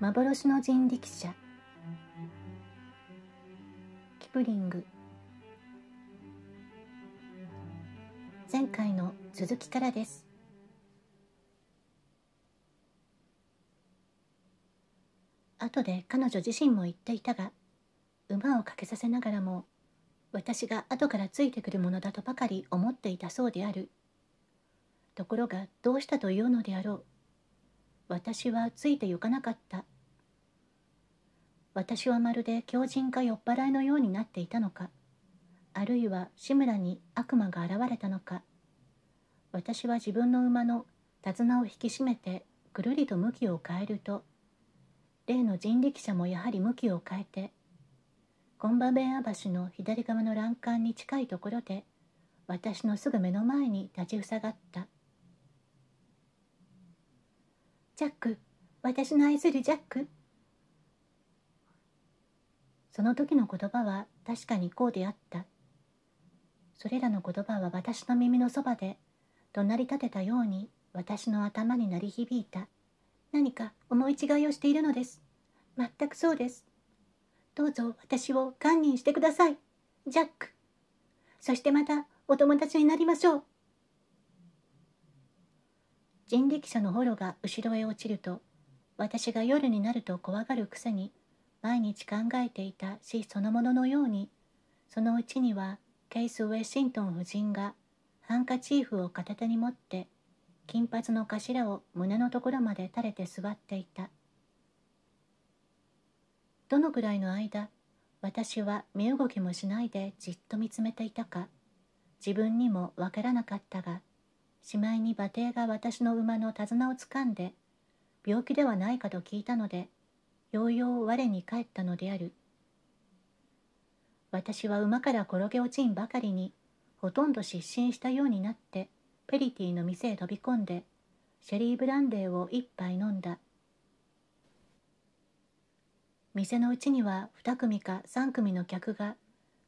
幻の人力車キプリング前回の続きからです後で彼女自身も言っていたが馬をかけさせながらも私が後からついてくるものだとばかり思っていたそうであるところがどうしたというのであろう私はついてゆかなかった私はまるで狂人か酔っ払いのようになっていたのかあるいは志村に悪魔が現れたのか私は自分の馬の手綱を引き締めてぐるりと向きを変えると例の人力車もやはり向きを変えてコンバベンア橋の左側の欄干に近いところで私のすぐ目の前に立ちふさがったジャック私の愛するジャックその時の言葉は確かにこうであったそれらの言葉は私の耳のそばで怒鳴り立てたように私の頭に鳴り響いた何か思い違いをしているのです全くそうですどうぞ私を堪忍してくださいジャックそしてまたお友達になりましょう人力車のホロが後ろへ落ちると私が夜になると怖がるくせに毎日考えていた死そのもののようにそのうちにはケイス・ウェシントン夫人がハンカチーフを片手に持って金髪の頭を胸のところまで垂れて座っていたどのくらいの間私は身動きもしないでじっと見つめていたか自分にもわからなかったがしまいに馬蹄が私の馬の手綱をつかんで、病気ではないかと聞いたので、ようよう我に帰ったのである。私は馬から転げ落ちんばかりに、ほとんど失神したようになって、ペリティの店へ飛び込んで、シェリーブランデーを一杯飲んだ。店のうちには2組か3組の客が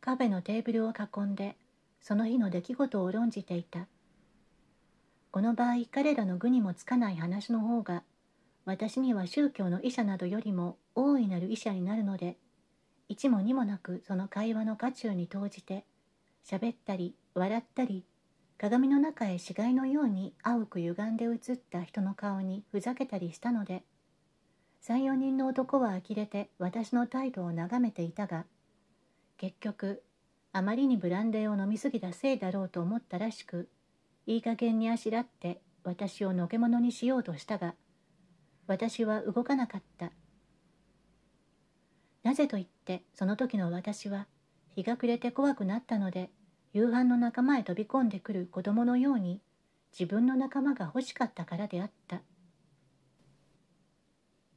カフェのテーブルを囲んでその日の出来事を論じていたこの場合彼らの愚にもつかない話の方が私には宗教の医者などよりも大いなる医者になるので一も二もなくその会話の渦中に投じて喋ったり笑ったり鏡の中へ死骸のように青く歪んで映った人の顔にふざけたりしたので34人の男は呆れて私の態度を眺めていたが結局あまりにブランデーを飲み過ぎたせいだろうと思ったらしくいい加減にあしらって私をのけものにしようとしたが私は動かなかったなぜと言ってその時の私は日が暮れて怖くなったので夕飯の仲間へ飛び込んでくる子供のように自分の仲間が欲しかったからであった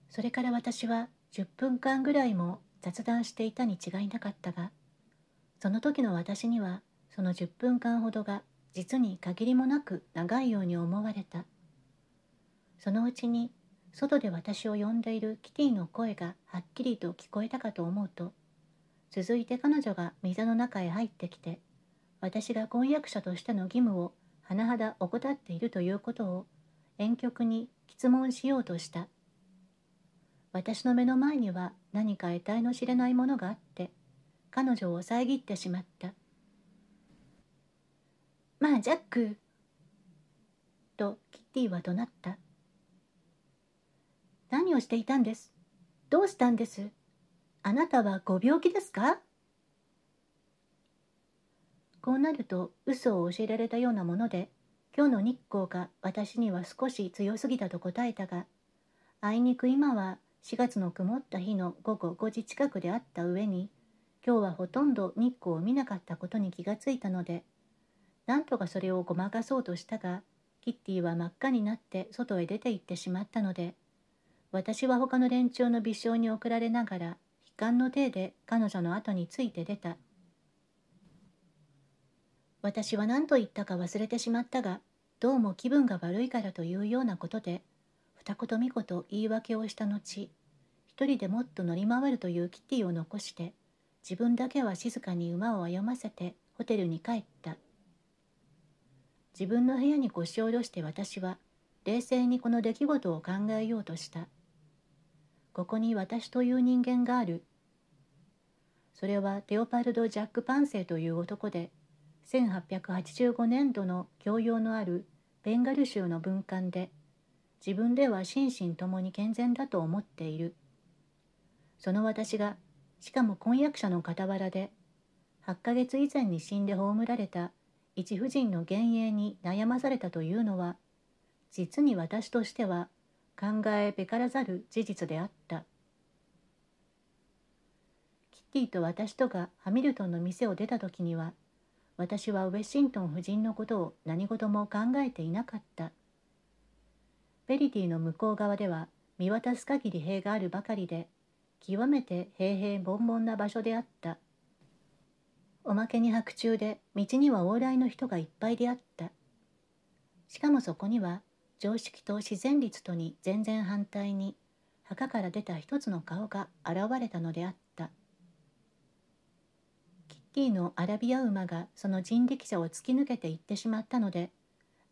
それから私は10分間ぐらいも雑談していたに違いなかったがその時の私にはその10分間ほどが実に限りもなく長いように思われたそのうちに外で私を呼んでいるキティの声がはっきりと聞こえたかと思うと続いて彼女が溝の中へ入ってきて私が婚約者としての義務を甚だ怠っているということを婉曲に質問しようとした私の目の前には何か得体の知れないものがあって彼女を遮ってしまったまあジャックとキッティは怒鳴った何をしていたんですどうしたんですあなたはご病気ですかこうなると嘘を教えられたようなもので今日の日光が私には少し強すぎたと答えたがあいにく今は4月の曇った日の午後5時近くであった上に今日はほとんど日光を見なかったことに気がついたのでなんとかそれをごまかそうとしたがキッティは真っ赤になって外へ出て行ってしまったので私は他の連中の微笑に送られながら悲観の体で彼女の後について出た私は何と言ったか忘れてしまったがどうも気分が悪いからというようなことで二言三言言い訳をした後一人でもっと乗り回るというキティを残して自分だけは静かに馬を歩ませてホテルに帰った。自分の部屋に腰を下ろして私は冷静にこの出来事を考えようとしたここに私という人間があるそれはテオパルド・ジャック・パンセイという男で1885年度の教養のあるベンガル州の文官で自分では心身ともに健全だと思っているその私がしかも婚約者の傍らで8ヶ月以前に死んで葬られた一夫人の幻影に悩まされたというのは実に私としては考えべからざる事実であったキティと私とがハミルトンの店を出た時には私はウェシントン夫人のことを何事も考えていなかったベリティの向こう側では見渡す限り塀があるばかりで極めて平平凡々な場所であったおまけに白昼で道には往来の人がいっぱいであったしかもそこには常識と自然律とに全然反対に墓から出た一つの顔が現れたのであったキッキーのアラビア馬がその人力車を突き抜けて行ってしまったので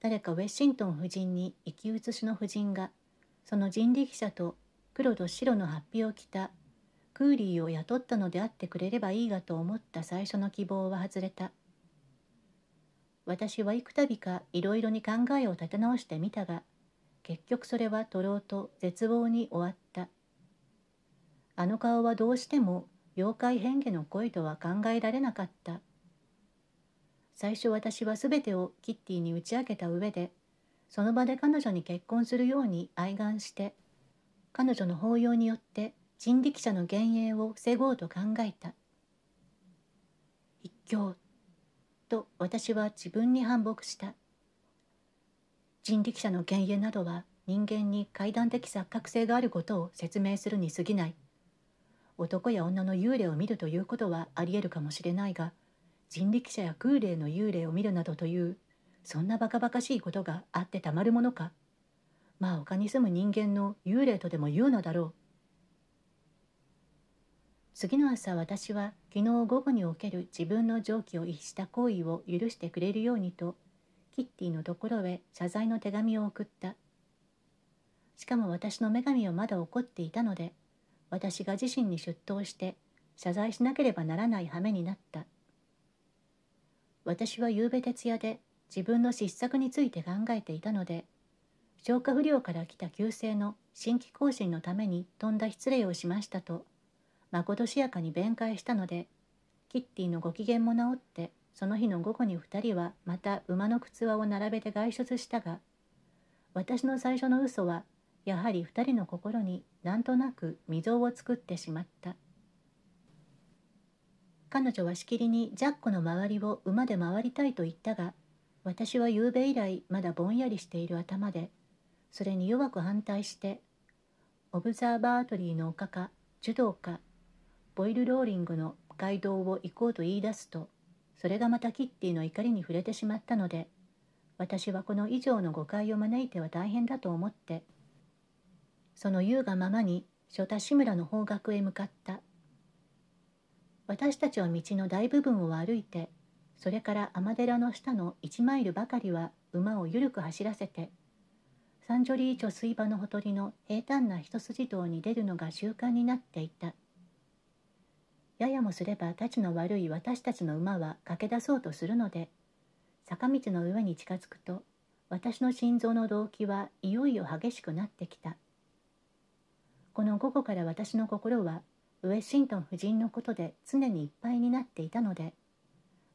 誰かウェシントン夫人に生き写しの夫人がその人力車と黒と白のハッピを着たクーリーを雇ったのであってくれればいいがと思った最初の希望は外れた私は幾度かいろいろに考えを立て直してみたが結局それはとろうと絶望に終わったあの顔はどうしても妖怪変化の恋とは考えられなかった最初私は全てをキッティに打ち明けた上でその場で彼女に結婚するように愛願して彼女の抱擁によって人力車の幻影を防ごうと考えた一興と私は自分に反目した人力車の幻影などは人間に階段的錯覚性があることを説明するに過ぎない男や女の幽霊を見るということはありえるかもしれないが人力車や空霊の幽霊を見るなどというそんなバカバカしいことがあってたまるものかまあ他に住む人間の幽霊とでも言うのだろう次の朝私は昨日午後における自分の常軌を逸した行為を許してくれるようにとキッティのところへ謝罪の手紙を送ったしかも私の女神はまだ怒っていたので私が自身に出頭して謝罪しなければならない羽目になった私は夕べ徹夜で自分の失策について考えていたので消化不良から来た急性の新規更新のためにとんだ失礼をしましたとまことしやかに弁解したのでキッティのご機嫌も治ってその日の午後に2人はまた馬の靴輪を並べて外出したが私の最初の嘘はやはり2人の心になんとなく溝を作ってしまった彼女はしきりにジャックの周りを馬で回りたいと言ったが私は夕べ以来まだぼんやりしている頭でそれに弱く反対してオブザーバートリーの丘か樹道かボイルローリングの街道を行こうと言い出すとそれがまたキッティの怒りに触れてしまったので私はこの以上の誤解を招いては大変だと思ってその優雅ままに初田志村の方角へ向かった私たちは道の大部分を歩いてそれから天寺の下の1マイルばかりは馬を緩く走らせてサンジョリー貯水場のほとりの平坦な一筋道に出るのが習慣になっていた。ややもすればたちの悪い私たちの馬は駆け出そうとするので坂道の上に近づくと私の心臓の動機はいよいよ激しくなってきたこの午後から私の心はウェシントン夫人のことで常にいっぱいになっていたので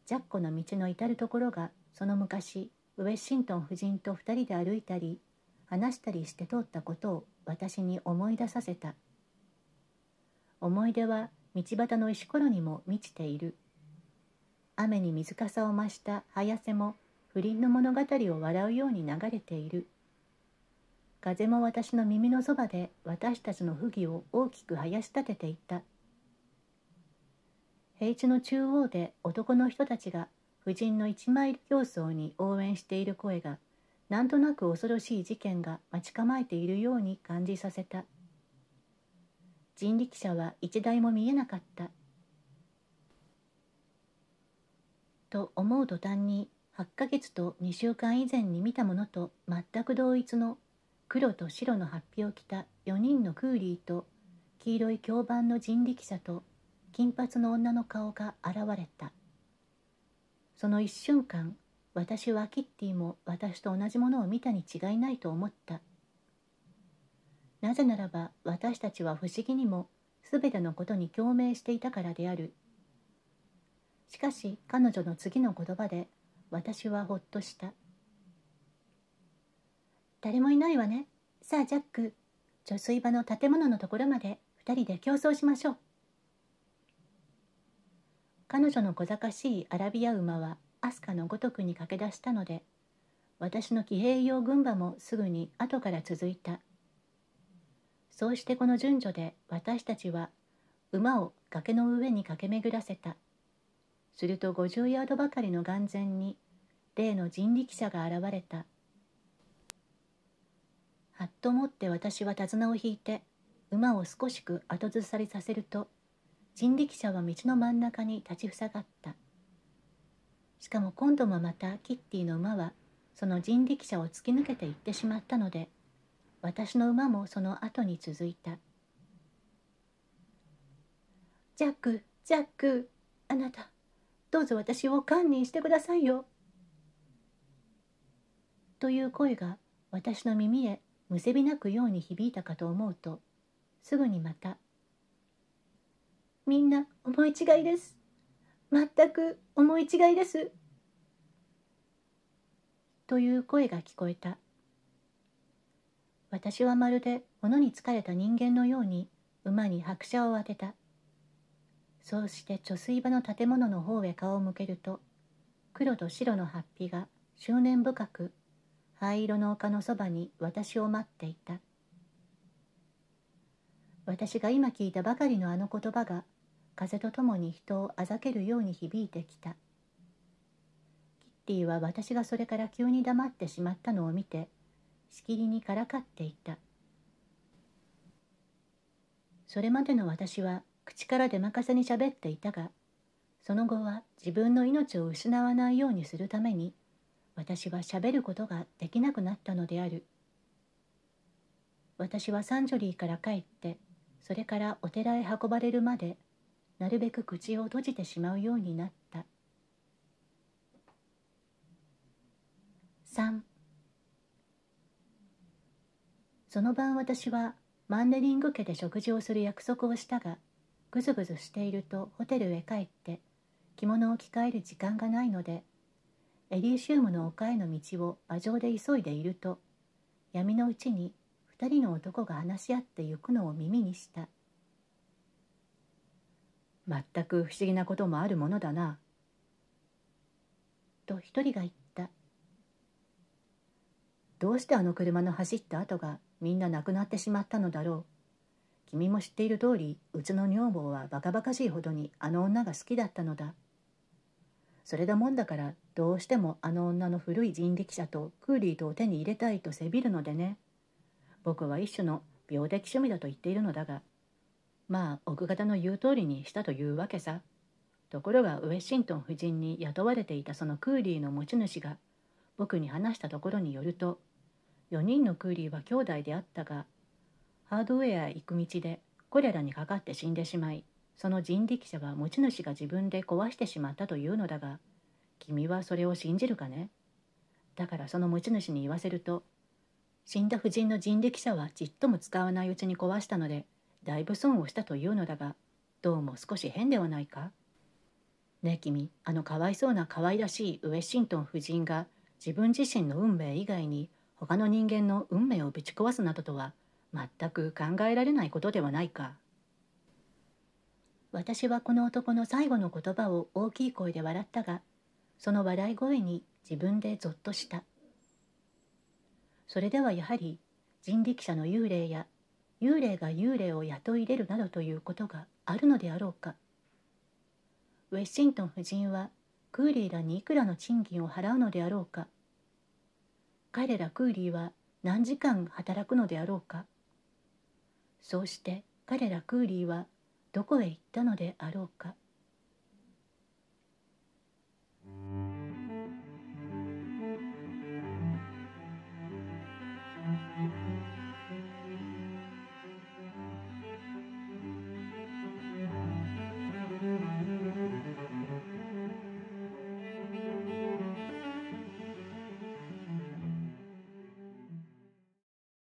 ジャッコの道の至る所がその昔ウェシントン夫人と2人で歩いたり話したりして通ったことを私に思い出させた思い出は道端の石ころにも満ちている雨に水かさを増した早瀬も不倫の物語を笑うように流れている風も私の耳のそばで私たちの不義を大きく生やし立てていた平地の中央で男の人たちが婦人の一マイル競争に応援している声がなんとなく恐ろしい事件が待ち構えているように感じさせた人力車は一台も見えなかったと思う途端に8ヶ月と2週間以前に見たものと全く同一の黒と白のハッピを着た4人のクーリーと黄色い響板の人力車と金髪の女の顔が現れたその一瞬間私はキッティも私と同じものを見たに違いないと思ったなぜならば私たちは不思議にも全てのことに共鳴していたからであるしかし彼女の次の言葉で私はほっとした誰もいないわねさあジャック貯水場の建物のところまで2人で競争しましょう彼女の小賢しいアラビア馬はアスカのごとくに駆け出したので私の騎兵用軍馬もすぐに後から続いたそうしてこの順序で私たちは馬を崖の上に駆け巡らせた。すると50ヤードばかりの眼前に例の人力車が現れた。はっともって私は手綱を引いて馬を少しく後ずさりさせると人力車は道の真ん中に立ちふさがった。しかも今度もまたキッティの馬はその人力車を突き抜けていってしまったので私の馬もその後に続いたジャックジャックあなたどうぞ私を堪忍してくださいよという声が私の耳へむせび泣くように響いたかと思うとすぐにまた「みんな思い違いです全く思い違いです」という声が聞こえた私はまるで物に疲れた人間のように馬に拍車を当てたそうして貯水場の建物の方へ顔を向けると黒と白の法被が執念深く灰色の丘のそばに私を待っていた私が今聞いたばかりのあの言葉が風とともに人をあざけるように響いてきたキッティは私がそれから急に黙ってしまったのを見てしきりにからかっていたそれまでの私は口から出まかせにしゃべっていたがその後は自分の命を失わないようにするために私はしゃべることができなくなったのである私はサンジョリーから帰ってそれからお寺へ運ばれるまでなるべく口を閉じてしまうようになった3その晩私はマンネリング家で食事をする約束をしたがぐずぐずしているとホテルへ帰って着物を着替える時間がないのでエリーシウムの丘への道を馬上で急いでいると闇のうちに2人の男が話し合って行くのを耳にした全く不思議なこともあるものだな」と一人が言った「どうしてあの車の走った跡がみんな亡くなってしまったのだろう君も知っている通りうちの女房はバカバカしいほどにあの女が好きだったのだそれだもんだからどうしてもあの女の古い人力車とクーリーとを手に入れたいとせびるのでね僕は一種の病的趣味だと言っているのだがまあ奥方の言う通りにしたというわけさところがウェシントン夫人に雇われていたそのクーリーの持ち主が僕に話したところによると4人のクーリーは兄弟であったがハードウェアへ行く道でコレラにかかって死んでしまいその人力車は持ち主が自分で壊してしまったというのだが君はそれを信じるかねだからその持ち主に言わせると死んだ夫人の人力車はちっとも使わないうちに壊したのでだいぶ損をしたというのだがどうも少し変ではないかねえ君あのかわいそうな可愛らしいウェシントン夫人が自分自身の運命以外に他の人間の運命をぶち壊すなどとは全く考えられないことではないか私はこの男の最後の言葉を大きい声で笑ったがその笑い声に自分でぞっとしたそれではやはり人力車の幽霊や幽霊が幽霊を雇い入れるなどということがあるのであろうかウェッシントン夫人はクーリーらにいくらの賃金を払うのであろうか彼らクーリーは何時間働くのであろうかそうして彼らクーリーはどこへ行ったのであろうか